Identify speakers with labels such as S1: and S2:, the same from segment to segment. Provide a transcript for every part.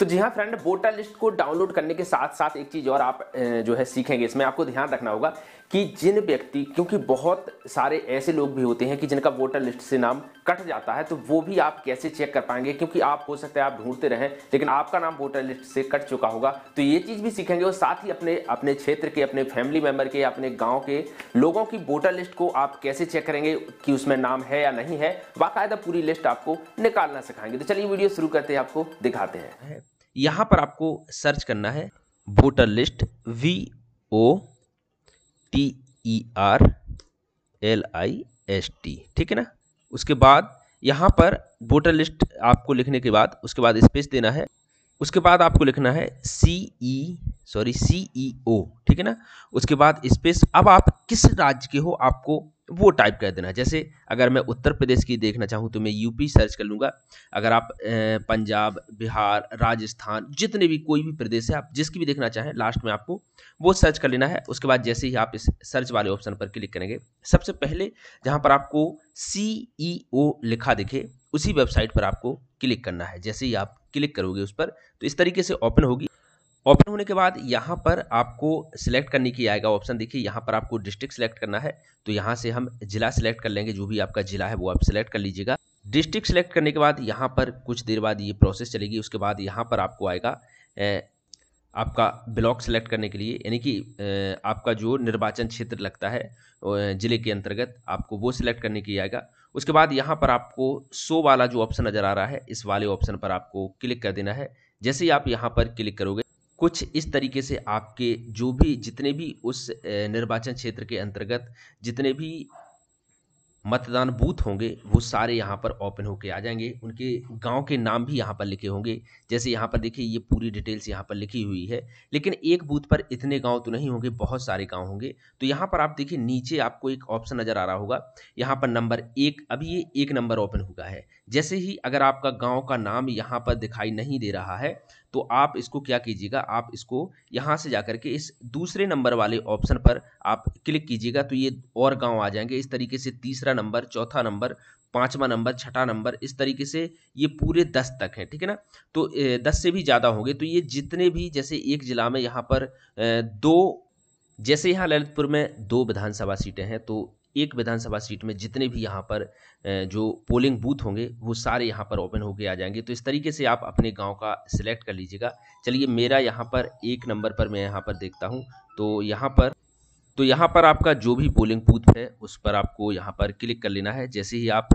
S1: तो जी हाँ फ्रेंड वोटर लिस्ट को डाउनलोड करने के साथ साथ एक चीज़ और आप जो है सीखेंगे इसमें आपको ध्यान रखना होगा कि जिन व्यक्ति क्योंकि बहुत सारे ऐसे लोग भी होते हैं कि जिनका वोटर लिस्ट से नाम कट जाता है तो वो भी आप कैसे चेक कर पाएंगे क्योंकि आप हो सकता है आप ढूंढते रहें लेकिन आपका नाम वोटर लिस्ट से कट चुका होगा तो ये चीज़ भी सीखेंगे और साथ ही अपने अपने क्षेत्र के अपने फैमिली मेम्बर के अपने गाँव के लोगों की वोटर लिस्ट को आप कैसे चेक करेंगे कि उसमें नाम है या नहीं है बाकायदा पूरी लिस्ट आपको निकालना सिखाएंगे तो चलिए वीडियो शुरू करते हैं आपको दिखाते हैं यहाँ पर आपको सर्च करना है voter list V O T E R L I S T ठीक है ना उसके बाद यहाँ पर वोटर लिस्ट आपको लिखने के बाद उसके बाद स्पेस देना है उसके बाद आपको लिखना है सी ई सॉरी सी ई ओ ठीक है ना उसके बाद स्पेस अब आप किस राज्य के हो आपको वो टाइप कर देना जैसे अगर मैं उत्तर प्रदेश की देखना चाहूँ तो मैं यूपी सर्च कर लूँगा अगर आप पंजाब बिहार राजस्थान जितने भी कोई भी प्रदेश है आप जिसकी भी देखना चाहें लास्ट में आपको वो सर्च कर लेना है उसके बाद जैसे ही आप इस सर्च वाले ऑप्शन पर क्लिक करेंगे सबसे पहले जहाँ पर आपको सी ई ओ लिखा दिखे उसी वेबसाइट पर आपको क्लिक करना है जैसे ही आप क्लिक करोगे उस पर तो इस तरीके से ओपन होगी ओपन होने के बाद यहाँ पर आपको सिलेक्ट करने की आएगा ऑप्शन देखिए यहाँ पर आपको डिस्ट्रिक्ट सिलेक्ट करना है तो यहाँ से हम जिला सिलेक्ट कर लेंगे जो भी आपका जिला है वो आप सिलेक्ट कर लीजिएगा डिस्ट्रिक्ट सिलेक्ट करने के बाद यहाँ पर कुछ देर बाद ये प्रोसेस चलेगी उसके बाद यहाँ पर आपको आएगा ए, आपका ब्लॉक सेलेक्ट करने के लिए यानी कि आपका जो निर्वाचन क्षेत्र लगता है ज़िले के अंतर्गत आपको वो सिलेक्ट करने की आएगा उसके बाद यहाँ पर आपको सो वाला जो ऑप्शन नज़र आ रहा है इस वाले ऑप्शन पर आपको क्लिक कर देना है जैसे ही आप यहाँ पर क्लिक करोगे कुछ इस तरीके से आपके जो भी जितने भी उस निर्वाचन क्षेत्र के अंतर्गत जितने भी मतदान बूथ होंगे वो सारे यहाँ पर ओपन होके आ जाएंगे उनके गांव के नाम भी यहाँ पर लिखे होंगे जैसे यहाँ पर देखिए ये पूरी डिटेल्स यहाँ पर लिखी हुई है लेकिन एक बूथ पर इतने गांव तो नहीं होंगे बहुत सारे गांव होंगे तो यहाँ पर आप देखिए नीचे आपको एक ऑप्शन नज़र आ रहा होगा यहाँ पर नंबर एक अभी ये एक नंबर ओपन हुआ है जैसे ही अगर आपका गाँव का नाम यहाँ पर दिखाई नहीं दे रहा है तो आप इसको क्या कीजिएगा आप इसको यहाँ से जाकर के इस दूसरे नंबर वाले ऑप्शन पर आप क्लिक कीजिएगा तो ये और गांव आ जाएंगे इस तरीके से तीसरा नंबर चौथा नंबर पाँचवा नंबर छठा नंबर इस तरीके से ये पूरे दस तक हैं ठीक है ना तो दस से भी ज़्यादा होंगे तो ये जितने भी जैसे एक ज़िला में यहाँ पर दो जैसे यहाँ ललितपुर में दो विधानसभा सीटें हैं तो एक विधानसभा सीट में जितने भी यहाँ पर जो पोलिंग बूथ होंगे वो सारे यहाँ पर ओपन होके आ जाएंगे तो इस तरीके से आप अपने गांव का सिलेक्ट कर लीजिएगा चलिए मेरा यहाँ पर एक नंबर पर मैं यहाँ पर देखता हूँ तो यहाँ पर तो यहाँ पर आपका जो भी पोलिंग बूथ है उस पर आपको यहाँ पर क्लिक कर लेना है जैसे ही आप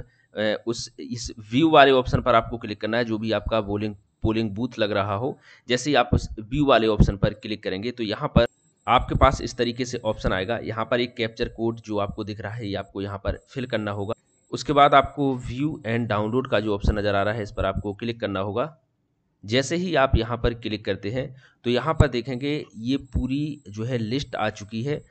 S1: उस इस व्यू वाले ऑप्शन पर आपको क्लिक करना है जो भी आपका पोलिंग पोलिंग बूथ लग रहा हो जैसे ही आप उस व्यू वाले ऑप्शन पर क्लिक करेंगे तो यहाँ पर आपके पास इस तरीके से ऑप्शन आएगा यहाँ पर एक कैप्चर कोड जो आपको दिख रहा है ये आपको यहाँ पर फिल करना होगा उसके बाद आपको व्यू एंड डाउनलोड का जो ऑप्शन नज़र आ रहा है इस पर आपको क्लिक करना होगा जैसे ही आप यहाँ पर क्लिक करते हैं तो यहाँ पर देखेंगे ये पूरी जो है लिस्ट आ चुकी है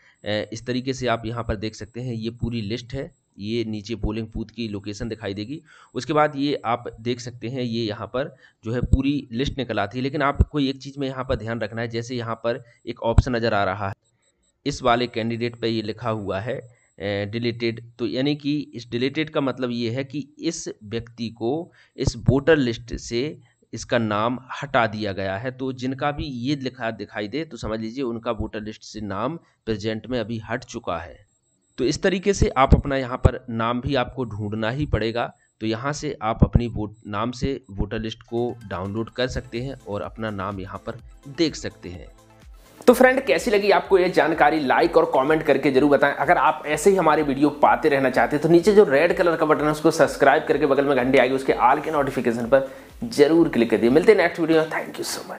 S1: इस तरीके से आप यहाँ पर देख सकते हैं ये पूरी लिस्ट है ये नीचे पोलिंग बूथ की लोकेशन दिखाई देगी उसके बाद ये आप देख सकते हैं ये यहाँ पर जो है पूरी लिस्ट निकल आती है लेकिन आपको एक चीज़ में यहाँ पर ध्यान रखना है जैसे यहाँ पर एक ऑप्शन नज़र आ रहा है इस वाले कैंडिडेट पर ये लिखा हुआ है डिलीटेड तो यानी कि इस डिलीटेड का मतलब ये है कि इस व्यक्ति को इस वोटर लिस्ट से इसका नाम हटा दिया गया है तो जिनका भी ये लिखा दिखाई दे तो समझ लीजिए उनका वोटर लिस्ट से नाम प्रेजेंट में अभी हट चुका है तो इस तरीके से आप अपना यहाँ पर नाम भी आपको ढूंढना ही पड़ेगा तो यहाँ से आप अपनी वोट नाम से वोटर लिस्ट को डाउनलोड कर सकते हैं और अपना नाम यहाँ पर देख सकते हैं तो फ्रेंड कैसी लगी आपको यह जानकारी लाइक और कमेंट करके जरूर बताएं अगर आप ऐसे ही हमारे वीडियो पाते रहना चाहते हैं तो नीचे जो रेड कलर का बटन है उसको सब्सक्राइब करके बगल में घंटे आएगी उसके आल के नोटिफिकेशन पर जरूर क्लिक कर दिए मिलते हैं नेक्स्ट वीडियो में थैंक यू सो मच